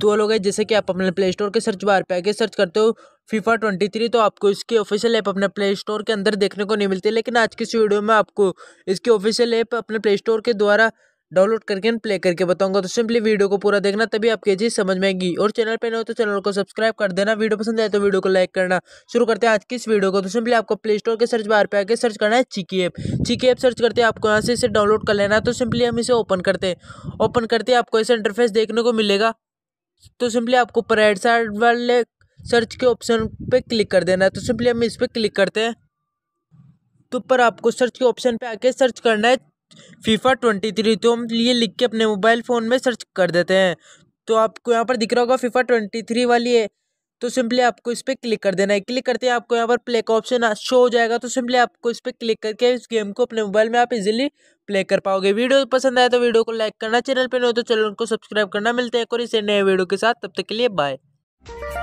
तो लोग जैसे कि आप अपने प्ले स्टोर के सर्च बार पे आगे सर्च करते हो फीफा ट्वेंटी थ्री तो आपको इसकी ऑफिशियल ऐप अपने प्ले स्टोर के अंदर देखने को नहीं मिलती लेकिन आज की इस वीडियो में आपको इसकी ऑफिशियल ऐप अपने प्ले स्टोर के द्वारा डाउनलोड करके प्ले करके बताऊंगा तो सिंपली वीडियो को पूरा देखना तभी आपकी चीज़ समझ में आएगी और चैनल पर हो तो चैनल को सब्सक्राइब कर देना वीडियो पसंद आए तो वीडियो को लाइक करना शुरू करते हैं आज की इस वीडियो को तो सिंपली आपको प्ले स्टोर के सर्च बार पे आके सर्च करना है चिकी ऐप चिकी ऐप सर्च करते हैं आपको यहाँ से इसे डाउनलोड कर लेना है तो सिंपली हम इसे ओपन करते हैं ओपन करते आपको ऐसे इंटरफेस देखने को मिलेगा तो सिंपली आपको ऊपर राइट साइड वाले सर्च के ऑप्शन पे क्लिक कर देना है तो सिंपली हम इस पर क्लिक करते हैं तो ऊपर आपको सर्च के ऑप्शन पे आके सर्च करना है फीफा ट्वेंटी थ्री तो हम ये लिख के अपने मोबाइल फ़ोन में सर्च कर देते हैं तो आपको यहाँ पर दिख रहा होगा फीफा ट्वेंटी थ्री वाली है तो सिंपली आपको इस पर क्लिक कर देना है क्लिक करते हैं आपको यहाँ पर प्ले का ऑप्शन शो हो जाएगा तो सिंपली आपको इस पर क्लिक करके इस गेम को अपने मोबाइल में आप इजीली प्ले कर पाओगे वीडियो पसंद आए तो वीडियो को लाइक करना चैनल पर नहीं हो तो चैनल को सब्सक्राइब करना मिलते हैं और इसे नए वीडियो के साथ तब तक के लिए बाय